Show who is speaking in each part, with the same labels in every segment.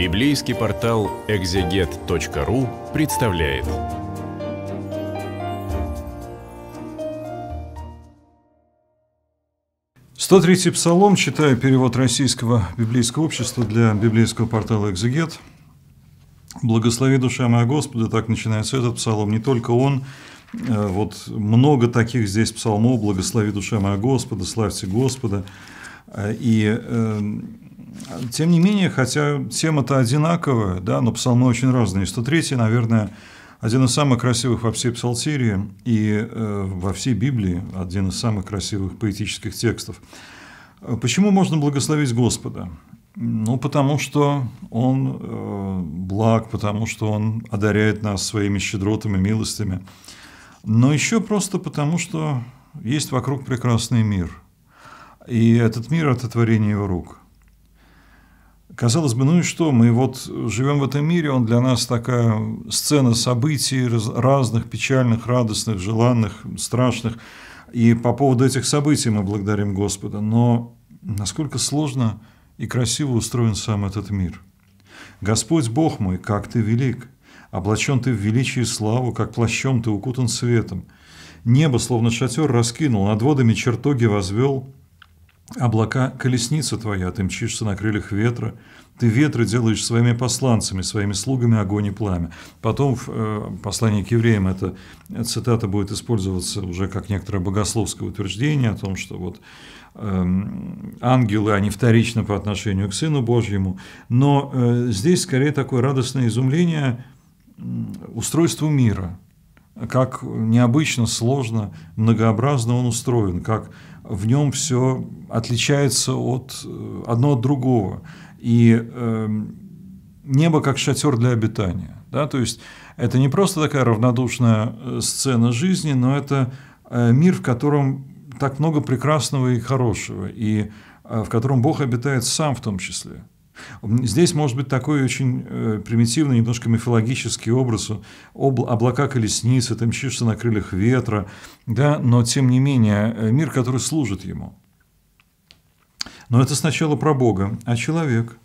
Speaker 1: Библейский портал экзегет.ру представляет. Сто третий псалом, читаю перевод Российского библейского общества для библейского портала «Экзегет». «Благослови, душа моя Господа», так начинается этот псалом. Не только он, э, вот много таких здесь псалмов, «Благослови, душа моя Господа», «Славьте Господа». Э, и эм, тем не менее, хотя тема-то одинаковая, да, но псалмы очень разные. 103, наверное, один из самых красивых во всей псалтире и э, во всей Библии один из самых красивых поэтических текстов. Почему можно благословить Господа? Ну, потому что Он э, благ, потому что Он одаряет нас своими щедротами, милостями. Но еще просто потому, что есть вокруг прекрасный мир. И этот мир – это творение Его рук. Казалось бы, ну и что, мы вот живем в этом мире, он для нас такая сцена событий разных, печальных, радостных, желанных, страшных. И по поводу этих событий мы благодарим Господа. Но насколько сложно и красиво устроен сам этот мир. Господь Бог мой, как ты велик! Облачен ты в величие и славу, как плащом ты укутан светом. Небо, словно шатер, раскинул, над водами чертоги возвел – облака – колесница твоя, ты мчишься на крыльях ветра, ты ветры делаешь своими посланцами, своими слугами огонь и пламя. Потом в э, послании к евреям эта цитата будет использоваться уже как некоторое богословское утверждение о том, что вот э, ангелы, они вторично по отношению к Сыну Божьему. Но э, здесь скорее такое радостное изумление устройству мира – как необычно, сложно, многообразно он устроен, как в нем все отличается от, э, одно от другого. И э, небо как шатер для обитания. Да? То есть это не просто такая равнодушная э, сцена жизни, но это э, мир, в котором так много прекрасного и хорошего, и в котором Бог обитает сам в том числе. Здесь может быть такой очень э, примитивный, немножко мифологический образ. Обл- облака колесницы, ты мчишься на крыльях ветра, да, но тем не менее э, мир, который служит ему. Но это сначала про Бога, а человек?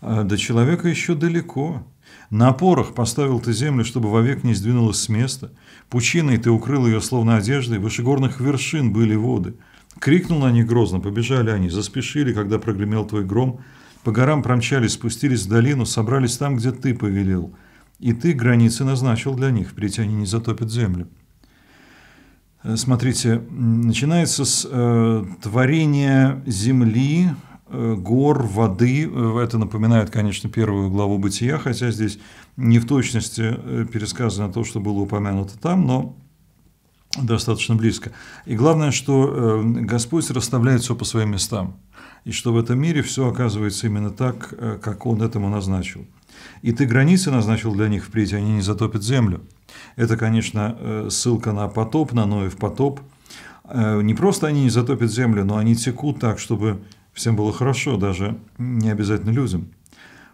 Speaker 1: А, до человека еще далеко. На опорах поставил ты землю, чтобы вовек не сдвинулась с места. Пучиной ты укрыл ее, словно одеждой, выше горных вершин были воды. Крикнул на них грозно, побежали они, заспешили, когда прогремел твой гром – по горам промчались, спустились в долину, собрались там, где ты повелел. И ты границы назначил для них, впредь они не затопят землю. Э, смотрите, начинается с э, творения земли, э, гор, воды. Э, это напоминает, конечно, первую главу бытия, хотя здесь не в точности э, пересказано то, что было упомянуто там, но достаточно близко. И главное, что э, Господь расставляет все по своим местам, и что в этом мире все оказывается именно так, э, как Он этому назначил. И ты границы назначил для них впредь, они не затопят землю. Это, конечно, э, ссылка на потоп, на Ноев потоп. Не просто они не затопят землю, но они текут так, чтобы всем было хорошо, даже не обязательно людям.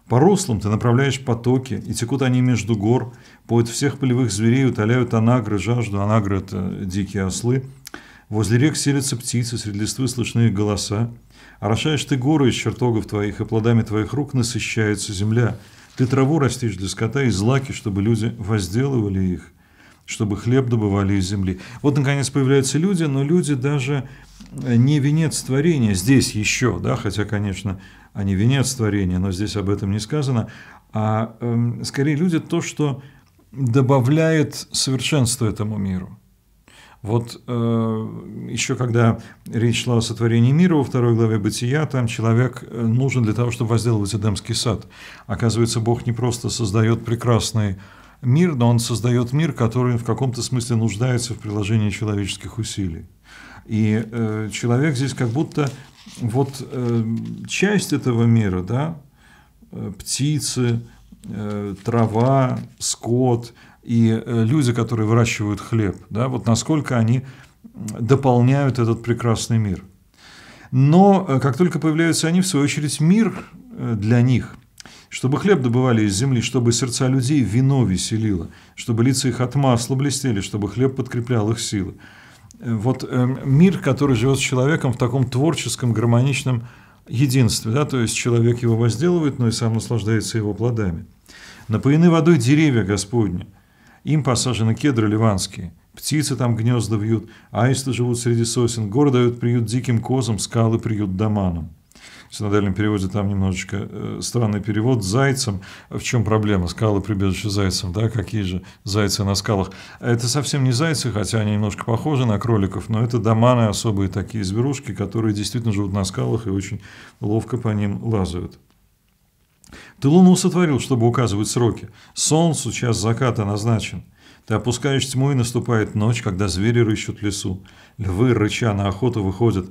Speaker 1: По руслам ты направляешь потоки, и текут они между гор, поют всех полевых зверей, утоляют анагры, жажду. Анагры – это дикие ослы. Возле рек селятся птицы, среди листвы слышны их голоса. Орошаешь ты горы из чертогов твоих, и плодами твоих рук насыщается земля. Ты траву растишь для скота и злаки, чтобы люди возделывали их, чтобы хлеб добывали из земли. Вот, наконец, появляются люди, но люди даже не венец творения здесь еще, да, хотя, конечно, а не венец творения, но здесь об этом не сказано, а э, скорее люди то, что добавляет совершенство этому миру. Вот э, еще когда речь шла о сотворении мира во второй главе Бытия, там человек э, нужен для того, чтобы возделывать Эдемский сад. Оказывается, Бог не просто создает прекрасный мир, но Он создает мир, который в каком-то смысле нуждается в приложении человеческих усилий. И э, человек здесь как будто вот э, часть этого мира, да, э, птицы, э, трава, скот и э, люди, которые выращивают хлеб, да, вот насколько они дополняют этот прекрасный мир. Но э, как только появляются они, в свою очередь, мир э, для них, чтобы хлеб добывали из земли, чтобы сердца людей вино веселило, чтобы лица их от масла блестели, чтобы хлеб подкреплял их силы – вот эм, мир, который живет с человеком в таком творческом, гармоничном единстве, да, то есть человек его возделывает, но и сам наслаждается его плодами. Напоены водой деревья Господни, им посажены кедры ливанские, птицы там гнезда вьют, аисты живут среди сосен, горы дают приют диким козам, скалы приют доманам в синодальном переводе там немножечко э, странный перевод, зайцем. В чем проблема? Скалы, прибежище зайцем, да, какие же зайцы на скалах. Это совсем не зайцы, хотя они немножко похожи на кроликов, но это доманы, особые такие зверушки, которые действительно живут на скалах и очень ловко по ним лазают. Ты луну сотворил, чтобы указывать сроки. Солнцу час заката назначен. Ты опускаешь тьму, и наступает ночь, когда звери рыщут лесу. Львы, рыча, на охоту выходят.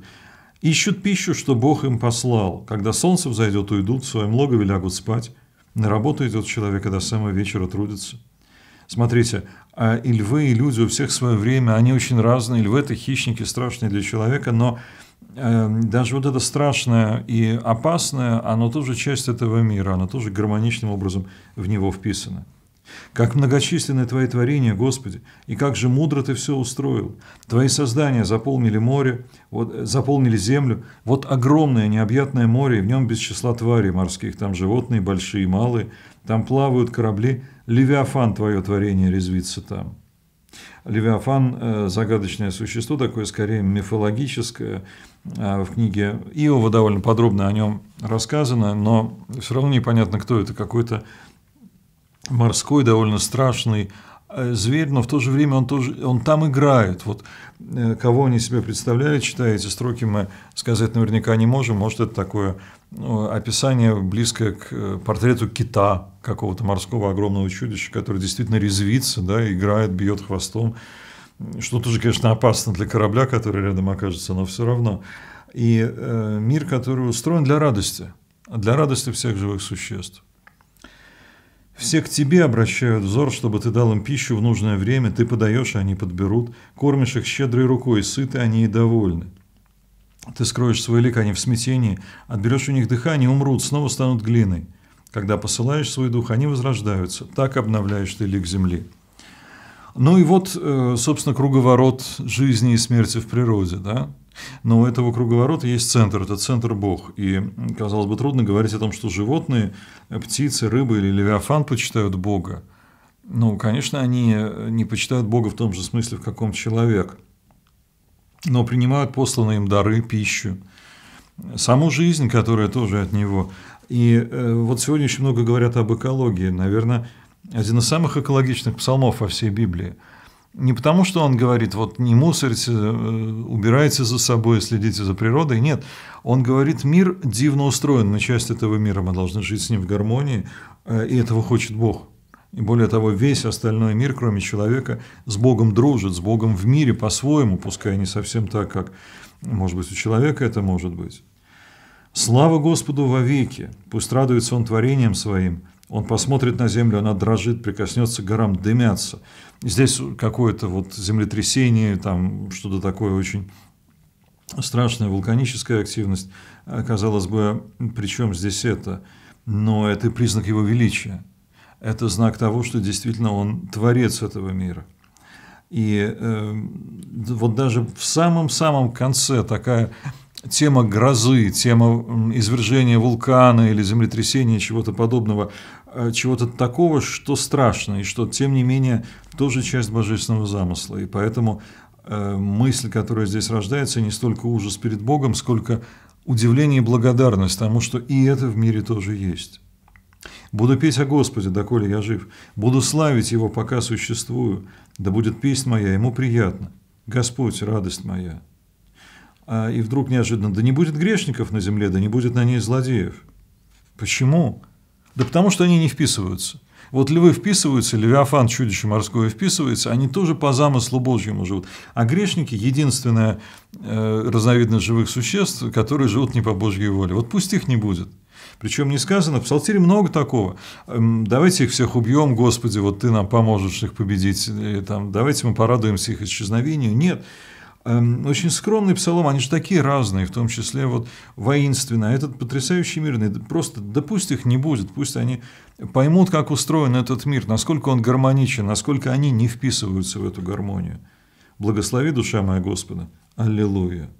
Speaker 1: Ищут пищу, что Бог им послал. Когда солнце взойдет, уйдут, в своем логове лягут спать. На работу идет человек, когда до самого вечера трудится. Смотрите, а и львы, и люди, у всех свое время, они очень разные. Львы – это хищники, страшные для человека, но э, даже вот это страшное и опасное, оно тоже часть этого мира, оно тоже гармоничным образом в него вписано. Как многочисленны Твои творения, Господи, и как же мудро Ты все устроил. Твои создания заполнили море, вот, э, заполнили землю. Вот огромное необъятное море, и в нем без числа тварей морских. Там животные большие и малые, там плавают корабли. Левиафан Твое творение резвится там. Левиафан э, – загадочное существо, такое скорее мифологическое. Э, в книге Иова довольно подробно о нем рассказано, но все равно непонятно, кто это. Какой-то морской, довольно страшный э, зверь, но в то же время он, тоже, он там играет. Вот э, кого они себе представляли, читая эти строки, мы сказать наверняка не можем. Может, это такое ну, описание близкое к э, портрету кита, какого-то морского огромного чудища, который действительно резвится, да, играет, бьет хвостом. Что тоже, конечно, опасно для корабля, который рядом окажется, но все равно. И мир, который устроен для радости, для радости всех живых существ. Все к тебе обращают взор, чтобы ты дал им пищу в нужное время, ты подаешь, они подберут, кормишь их щедрой рукой, сыты они и довольны. Ты скроешь свой лик, они в смятении, отберешь у них дыхание, умрут, снова станут глиной. Когда посылаешь свой дух, они возрождаются. Так обновляешь ты лик земли. Ну и вот, э, собственно, круговорот жизни и смерти в природе. Да? Но у этого круговорота есть центр, это центр Бог. И, казалось бы, трудно говорить о том, что животные, птицы, рыбы или левиафан почитают Бога. Ну, конечно, они не почитают Бога в том же смысле, в каком человек, но принимают посланные им дары, пищу, саму жизнь, которая тоже от него. И э, вот сегодня очень много говорят об экологии. Наверное, один из самых экологичных псалмов во всей Библии – не потому, что он говорит, вот не мусорьте, э, убирайте за собой, следите за природой. Нет, он говорит, мир дивно устроен, мы часть этого мира, мы должны жить с ним в гармонии, э, и этого хочет Бог. И более того, весь остальной мир, кроме человека, с Богом дружит, с Богом в мире по-своему, пускай не совсем так, как, может быть, у человека это может быть. Слава Господу во веки! пусть радуется он творением своим – он посмотрит на землю, она дрожит, прикоснется к горам, дымятся. Здесь какое-то вот землетрясение, там что-то такое очень страшное, вулканическая активность. А, казалось бы, при чем здесь это? Но это признак его величия. Это знак того, что действительно он творец этого мира. И э, вот даже в самом-самом конце такая тема грозы, тема извержения вулкана или землетрясения, чего-то подобного, э, чего-то такого, что страшно, и что, тем не менее, тоже часть божественного замысла. И поэтому э, мысль, которая здесь рождается, не столько ужас перед Богом, сколько удивление и благодарность тому, что и это в мире тоже есть. Буду петь о Господе, доколе я жив. Буду славить Его, пока существую. Да будет песнь моя Ему приятна. Господь, радость моя. А, и вдруг неожиданно, да не будет грешников на земле, да не будет на ней злодеев. Почему? Да потому что они не вписываются. Вот львы вписываются, левиафан, чудище морское, вписывается, они тоже по замыслу Божьему живут. А грешники – единственная э, разновидность живых существ, которые живут не по Божьей воле. Вот пусть их не будет. Причем не сказано, в Псалтире много такого. Эм, давайте их всех убьем, Господи, вот Ты нам поможешь их победить. И, э, там, давайте мы порадуемся их исчезновению. Нет. Нет. Эм, очень скромный псалом, они же такие разные, в том числе вот воинственно. А этот потрясающий мирный, ну, просто да пусть их не будет, пусть они поймут, как устроен этот мир, насколько он гармоничен, насколько они не вписываются в эту гармонию. Благослови, душа моя Господа. Аллилуйя.